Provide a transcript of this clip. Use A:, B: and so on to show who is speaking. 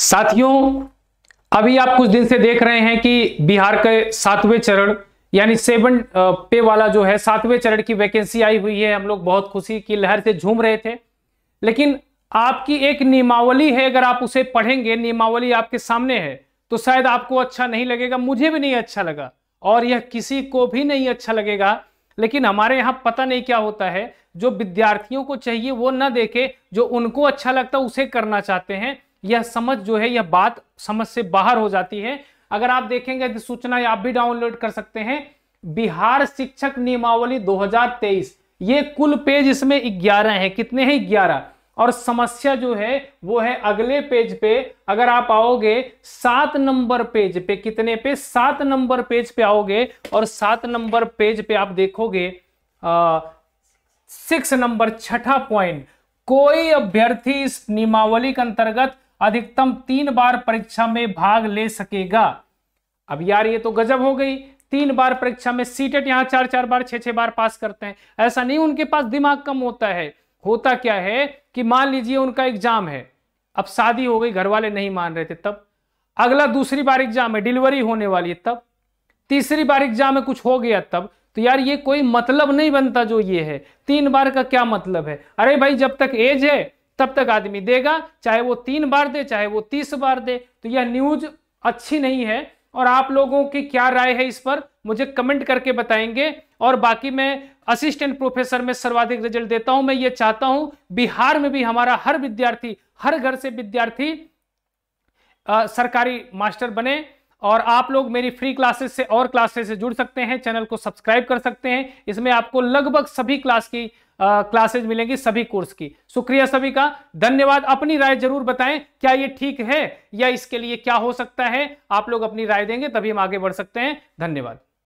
A: साथियों अभी आप कुछ दिन से देख रहे हैं कि बिहार के सातवें चरण यानी सेवन पे वाला जो है सातवें चरण की वैकेंसी आई हुई है हम लोग बहुत खुशी की लहर से झूम रहे थे लेकिन आपकी एक नियमावली है अगर आप उसे पढ़ेंगे नियमावली आपके सामने है तो शायद आपको अच्छा नहीं लगेगा मुझे भी नहीं अच्छा लगा और यह किसी को भी नहीं अच्छा लगेगा लेकिन हमारे यहाँ पता नहीं क्या होता है जो विद्यार्थियों को चाहिए वो ना देखे जो उनको अच्छा लगता उसे करना चाहते हैं यह समझ जो है यह बात समझ से बाहर हो जाती है अगर आप देखेंगे तो सूचना आप भी डाउनलोड कर सकते हैं बिहार शिक्षक नियमावली 2023 ये कुल पेज इसमें 11 है कितने हैं 11 और समस्या जो है वो है अगले पेज पे अगर आप आओगे सात नंबर पेज पे कितने पे सात नंबर पेज पे आओगे और सात नंबर पेज पे आप देखोगे सिक्स नंबर छठा पॉइंट कोई अभ्यर्थी इस नियमावली के अंतर्गत अधिकतम तीन बार परीक्षा में भाग ले सकेगा अब यार ये तो गजब हो गई तीन बार परीक्षा में सीटेट यहाँ चार चार बार छह छह बार पास करते हैं ऐसा नहीं उनके पास दिमाग कम होता है होता क्या है कि मान लीजिए उनका एग्जाम है अब शादी हो गई घर वाले नहीं मान रहे थे तब अगला दूसरी बार एग्जाम है डिलीवरी होने वाली है तब तीसरी बार एग्जाम में कुछ हो गया तब तो यार ये कोई मतलब नहीं बनता जो ये है तीन बार का क्या मतलब है अरे भाई जब तक एज है तब तक आदमी देगा चाहे वो तीन बार दे चाहे वो तीस बार दे तो यह न्यूज अच्छी नहीं है और आप लोगों की क्या राय है इस पर मुझे कमेंट करके बताएंगे और बाकी मैं असिस्टेंट प्रोफेसर में सर्वाधिक रिजल्ट देता हूं मैं ये चाहता हूं बिहार में भी हमारा हर विद्यार्थी हर घर से विद्यार्थी सरकारी मास्टर बने और आप लोग मेरी फ्री क्लासेस से और क्लासेस से जुड़ सकते हैं चैनल को सब्सक्राइब कर सकते हैं इसमें आपको लगभग सभी क्लास की क्लासेज मिलेंगी सभी कोर्स की शुक्रिया सभी का धन्यवाद अपनी राय जरूर बताएं क्या ये ठीक है या इसके लिए क्या हो सकता है आप लोग अपनी राय देंगे तभी हम आगे बढ़ सकते हैं धन्यवाद